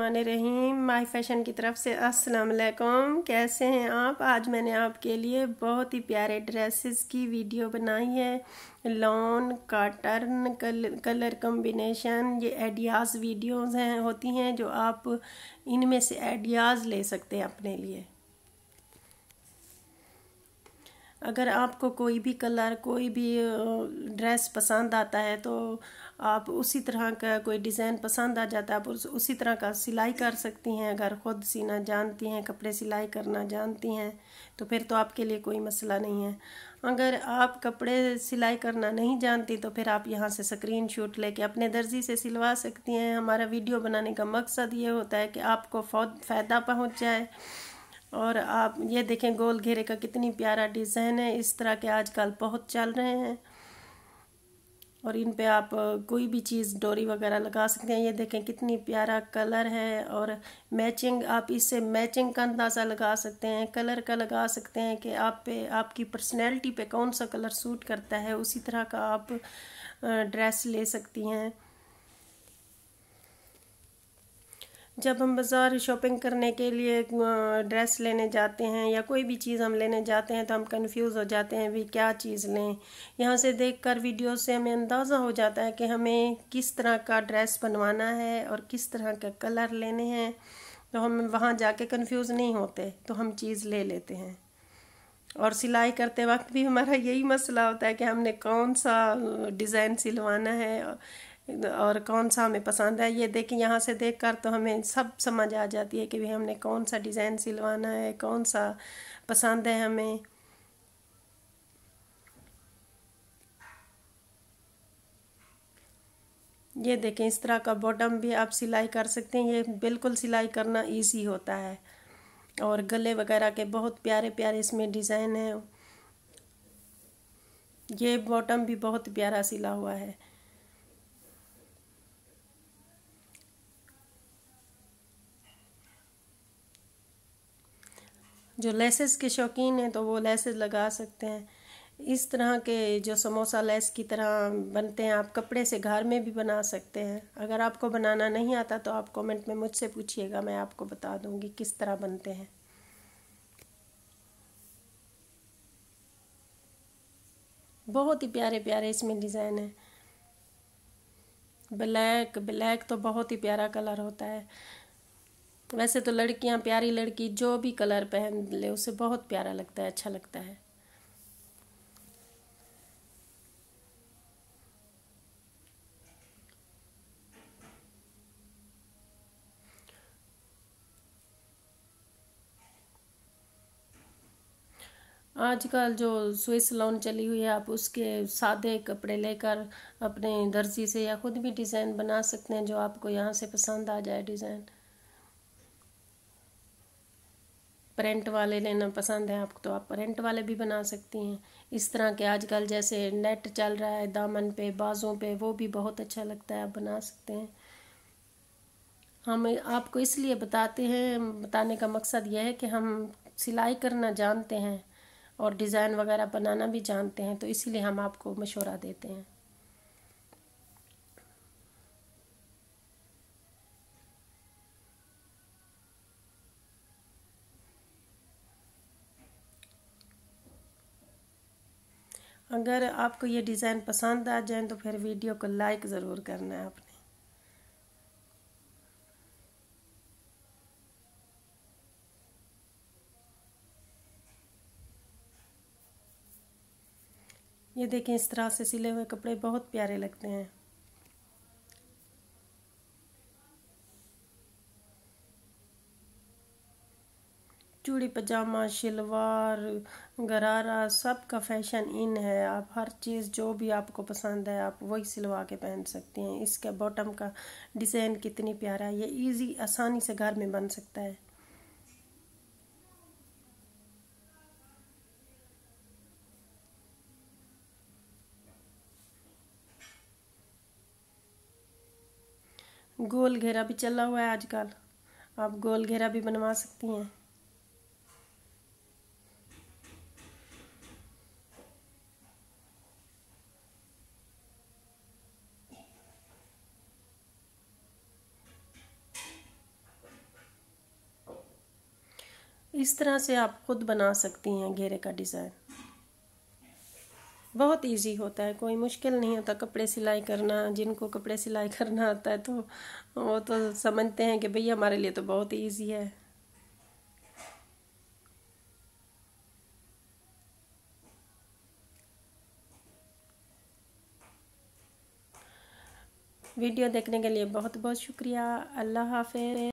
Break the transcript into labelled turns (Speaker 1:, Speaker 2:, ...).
Speaker 1: Rahim my fashion की तरफ से अस्सलाम वालेकुम कैसे हैं आप आज मैंने आपके लिए बहुत ही प्यारे ड्रेसेस की वीडियो बनाई है लॉन काटर्न कल, कलर कम्बिनेशन ये आइडियाज़ वीडियोस हैं होती हैं जो आप इनमें से आइडियाज़ ले सकते हैं अपने लिए अगर आपको कोई भी कलर कोई भी ड्रेस पसंद आता है तो आप उसी तरह का कोई डिज़ाइन पसंद आ जाता है आप उस, उसी तरह का सिलाई कर सकती हैं अगर ख़ुद सीना जानती हैं कपड़े सिलाई करना जानती हैं तो फिर तो आपके लिए कोई मसला नहीं है अगर आप कपड़े सिलाई करना नहीं जानती तो फिर आप यहाँ से स्क्रीन शूट लेके अपने दर्जी से सिलवा सकती हैं हमारा वीडियो बनाने का मकसद ये होता है कि आपको फ़ायदा पहुँच जाए और आप ये देखें गोल घेरे का कितनी प्यारा डिज़ाइन है इस तरह के आजकल बहुत चल रहे हैं और इन पे आप कोई भी चीज़ डोरी वगैरह लगा सकते हैं ये देखें कितनी प्यारा कलर है और मैचिंग आप इससे मैचिंग का अंदाज़ा लगा सकते हैं कलर का लगा सकते हैं कि आप पे आपकी पर्सनैलिटी पे कौन सा कलर सूट करता है उसी तरह का आप ड्रेस ले सकती हैं जब हम बाज़ार शॉपिंग करने के लिए ड्रेस लेने जाते हैं या कोई भी चीज़ हम लेने जाते हैं तो हम कंफ्यूज हो जाते हैं भी क्या चीज़ लें यहाँ से देखकर वीडियो से हमें अंदाज़ा हो जाता है कि हमें किस तरह का ड्रेस बनवाना है और किस तरह के कलर लेने हैं तो हम वहाँ जाके कंफ्यूज नहीं होते तो हम चीज़ ले लेते हैं और सिलाई करते वक्त भी हमारा यही मसला होता है कि हमने कौन सा डिज़ाइन सिलवाना है और कौन सा हमें पसंद है ये देखें यहाँ से देख कर तो हमें सब समझ आ जाती है कि भाई हमने कौन सा डिज़ाइन सिलवाना है कौन सा पसंद है हमें ये देखें इस तरह का बॉटम भी आप सिलाई कर सकते हैं ये बिल्कुल सिलाई करना इजी होता है और गले वगैरह के बहुत प्यारे प्यारे इसमें डिज़ाइन है ये बॉटम भी बहुत प्यारा सिला हुआ है जो लेसेस के शौकीन हैं तो वो लेसेस लगा सकते हैं इस तरह के जो समोसा लेस की तरह बनते हैं आप कपड़े से घर में भी बना सकते हैं अगर आपको बनाना नहीं आता तो आप कमेंट में मुझसे पूछिएगा मैं आपको बता दूंगी किस तरह बनते हैं बहुत ही प्यारे प्यारे इसमें डिज़ाइन है ब्लैक ब्लैक तो बहुत ही प्यारा कलर होता है वैसे तो लड़कियां प्यारी लड़की जो भी कलर पहन ले उसे बहुत प्यारा लगता है अच्छा लगता है आजकल जो स्विस लॉन चली हुई है आप उसके सादे कपड़े लेकर अपने दर्जी से या खुद भी डिज़ाइन बना सकते हैं जो आपको यहाँ से पसंद आ जाए डिज़ाइन प्रिंट वाले लेना पसंद है आपको तो आप प्रिंट वाले भी बना सकती हैं इस तरह के आजकल जैसे नेट चल रहा है दामन पे बाजों पे वो भी बहुत अच्छा लगता है आप बना सकते हैं हम आपको इसलिए बताते हैं बताने का मकसद यह है कि हम सिलाई करना जानते हैं और डिज़ाइन वगैरह बनाना भी जानते हैं तो इसीलिए हम आपको मशवरा देते हैं अगर आपको ये डिज़ाइन पसंद आ जाए तो फिर वीडियो को लाइक ज़रूर करना है आपने ये देखें इस तरह से सिले हुए कपड़े बहुत प्यारे लगते हैं चूड़ी पजामा शलवार गरारा सब का फैशन इन है आप हर चीज़ जो भी आपको पसंद है आप वही सिलवा के पहन सकते हैं इसका बॉटम का डिज़ाइन कितनी प्यारा है ये इजी आसानी से घर में बन सकता है गोल घेरा भी चला हुआ है आजकल आप गोल घेरा भी बनवा सकती हैं इस तरह से आप खुद बना सकती हैं घेरे का डिज़ाइन बहुत इजी होता है कोई मुश्किल नहीं होता कपड़े सिलाई करना जिनको कपड़े सिलाई करना आता है तो वो तो समझते हैं कि भैया हमारे लिए तो बहुत इजी है वीडियो देखने के लिए बहुत बहुत शुक्रिया अल्लाह हाफिज